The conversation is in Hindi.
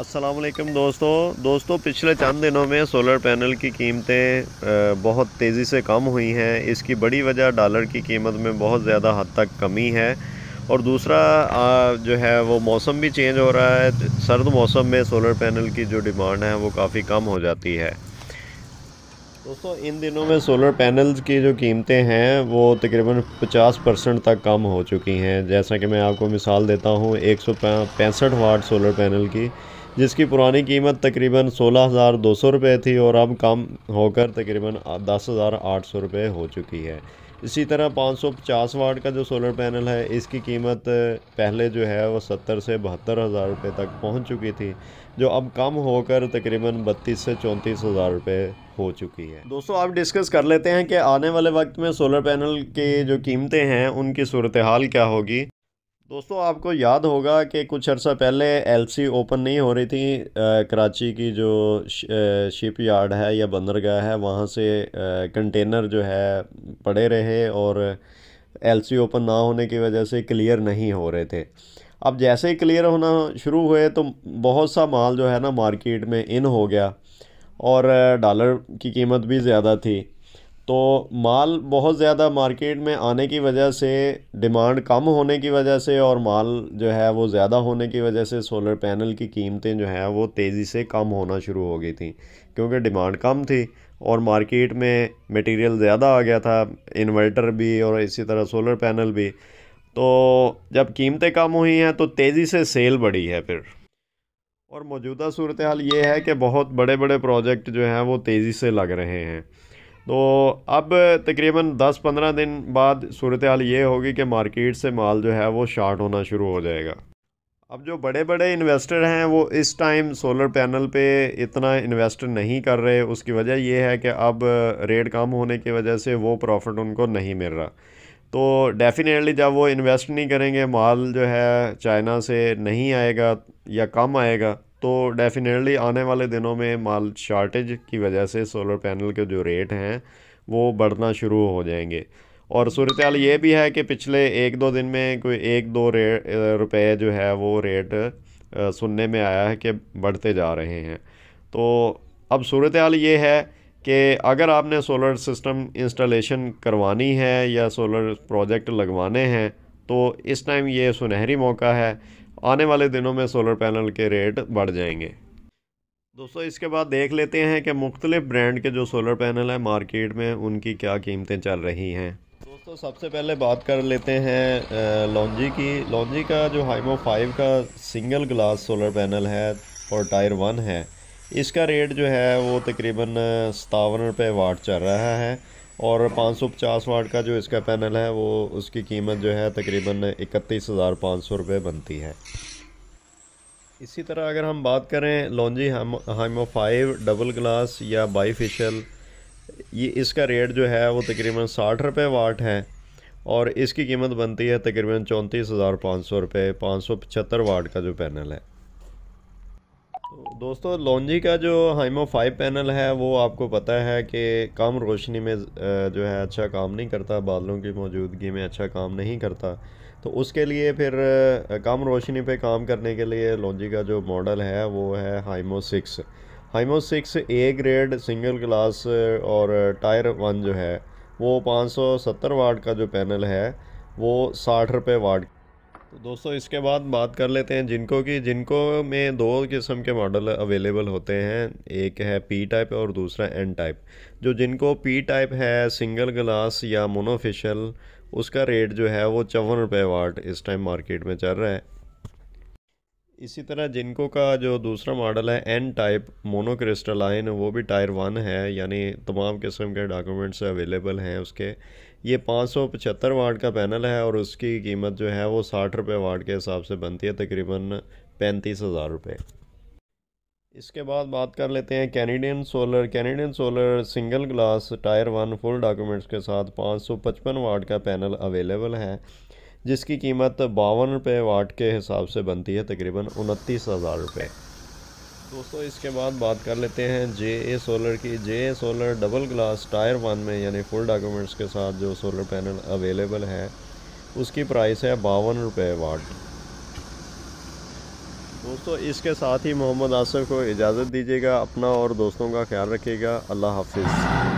असलम दोस्तों दोस्तों पिछले चंद दिनों में सोलर पैनल की कीमतें बहुत तेज़ी से कम हुई हैं इसकी बड़ी वजह डॉलर की कीमत में बहुत ज़्यादा हद तक कमी है और दूसरा जो है वो मौसम भी चेंज हो रहा है सर्द मौसम में सोलर पैनल की जो डिमांड है वो काफ़ी कम हो जाती है दोस्तों इन दिनों में सोलर पैनल्स की जो कीमतें हैं वो तकरीबन 50 परसेंट तक कम हो चुकी हैं जैसा कि मैं आपको मिसाल देता हूँ एक सौ वाट सोलर पैनल की जिसकी पुरानी कीमत तकरीबन सोलह हज़ार दो सौ रुपये थी और अब कम होकर तकरीबन दस हज़ार आठ सौ रुपये हो चुकी है इसी तरह पाँच सौ पचास वाट का जो सोलर पैनल है इसकी कीमत पहले जो है वो सत्तर से बहत्तर हज़ार रुपये तक पहुंच चुकी थी जो अब कम होकर तकरीबन बत्तीस से चौंतीस हज़ार रुपये हो चुकी है दोस्तों आप डिस्कस कर लेते हैं कि आने वाले वक्त में सोलर पैनल की जो कीमतें हैं उनकी सूरत हाल क्या होगी दोस्तों आपको याद होगा कि कुछ अर्सा पहले एलसी ओपन नहीं हो रही थी आ, कराची की जो शिप यार्ड है या बंदरगाह है वहाँ से आ, कंटेनर जो है पड़े रहे और एलसी ओपन ना होने की वजह से क्लियर नहीं हो रहे थे अब जैसे ही क्लियर होना शुरू हुए तो बहुत सा माल जो है ना मार्केट में इन हो गया और डॉलर की कीमत भी ज़्यादा थी तो माल बहुत ज़्यादा मार्केट में आने की वजह से डिमांड कम होने की वजह से और माल जो है वो ज़्यादा होने की वजह से सोलर पैनल की कीमतें जो हैं वो तेज़ी से कम होना शुरू हो गई थी क्योंकि डिमांड कम थी और मार्केट में मटेरियल ज़्यादा आ गया था इन्वर्टर भी और इसी तरह सोलर पैनल भी तो जब कीमतें कम हुई हैं तो तेज़ी से सेल बढ़ी है फिर और मौजूदा सूरत हाल ये है कि बहुत बड़े बड़े प्रोजेक्ट जो हैं वो तेज़ी से लग रहे हैं तो अब तकरीबन 10-15 दिन बाद सूरत हाल ये होगी कि मार्केट से माल जो है वो शार्ट होना शुरू हो जाएगा अब जो बड़े बड़े इन्वेस्टर हैं वो इस टाइम सोलर पैनल पे इतना इन्वेस्ट नहीं कर रहे उसकी वजह ये है कि अब रेट कम होने की वजह से वो प्रॉफिट उनको नहीं मिल रहा तो डेफ़िनेटली जब वो इन्वेस्ट नहीं करेंगे माल जो है चाइना से नहीं आएगा या कम आएगा तो डेफिनेटली आने वाले दिनों में माल शार्टेज की वजह से सोलर पैनल के जो रेट हैं वो बढ़ना शुरू हो जाएंगे और सूरत हाल ये भी है कि पिछले एक दो दिन में कोई एक दो रुपए जो है वो रेट सुनने में आया है कि बढ़ते जा रहे हैं तो अब सूरत हाल ये है कि अगर आपने सोलर सिस्टम इंस्टॉलेशन करवानी है या सोलर प्रोजेक्ट लगवाने हैं तो इस टाइम ये सुनहरी मौका है आने वाले दिनों में सोलर पैनल के रेट बढ़ जाएंगे दोस्तों इसके बाद देख लेते हैं कि मुख्तलिफ़ ब्रांड के जो सोलर पैनल हैं मार्केट में उनकी क्या कीमतें चल रही हैं दोस्तों सबसे पहले बात कर लेते हैं लॉन्जी की लॉन्जी का जो हाइमो फाइव का सिंगल ग्लास सोलर पैनल है और टायर वन है इसका रेट जो है वो तकरीबन सतावन रुपये वाट चल रहा है और पाँच सौ पचास वाट का जो इसका पैनल है वो उसकी कीमत जो है तकरीबन इकतीस हज़ार पाँच सौ रुपये बनती है इसी तरह अगर हम बात करें Longi Himo five double glass या बाईफिशल ये इसका रेट जो है वो तकरीबन साठ रुपये वाट है और इसकी कीमत बनती है तकरीबन चौंतीस हज़ार पाँच सौ रुपये पाँच सौ पचहत्तर वाट का जो पैनल है दोस्तों लॉन्जी का जो हाइमो फाइव पैनल है वो आपको पता है कि कम रोशनी में जो है अच्छा काम नहीं करता बादलों की मौजूदगी में अच्छा काम नहीं करता तो उसके लिए फिर कम रोशनी पे काम करने के लिए लॉन्जी का जो मॉडल है वो है Himo six Himo six A grade single class और टायर वन जो है वो 570 वाट का जो पैनल है वो साठ रुपये वाट तो दोस्तों इसके बाद बात कर लेते हैं जिनको की जिनको में दो किस्म के मॉडल अवेलेबल होते हैं एक है पी टाइप और दूसरा एन टाइप जो जिनको पी टाइप है सिंगल ग्लास या मोनोफिशल उसका रेट जो है वो चौवन रुपये वाट इस टाइम मार्केट में चल रहा है इसी तरह जिनको का जो दूसरा मॉडल है एन टाइप मोनोक्रिस्टल आइन वो भी टायर वन है यानी तमाम किस्म के डॉक्यूमेंट्स अवेलेबल हैं उसके ये पाँच सौ पचहत्तर वाट का पैनल है और उसकी कीमत जो है वो साठ रुपये वाट के हिसाब से बनती है तकरीबन पैंतीस हज़ार रुपये इसके बाद बात कर लेते हैं Canadian solar Canadian solar single glass tier one full documents के साथ पाँच सौ पचपन वाट का पैनल अवेलेबल है जिसकी कीमत बावन रुपये वाट के हिसाब से बनती है तकरीबन उनतीस हज़ार रुपये दोस्तों इसके बाद बात कर लेते हैं जे ए सोलर की J A solar double glass tier one में यानी फुल डॉक्यूमेंट्स के साथ जो सोलर पैनल अवेलेबल है उसकी प्राइस है बावन रुपये वाट दोस्तों इसके साथ ही मोहम्मद आसफ़ को इजाज़त दीजिएगा अपना और दोस्तों का ख्याल रखिएगा अल्लाह हाफिज़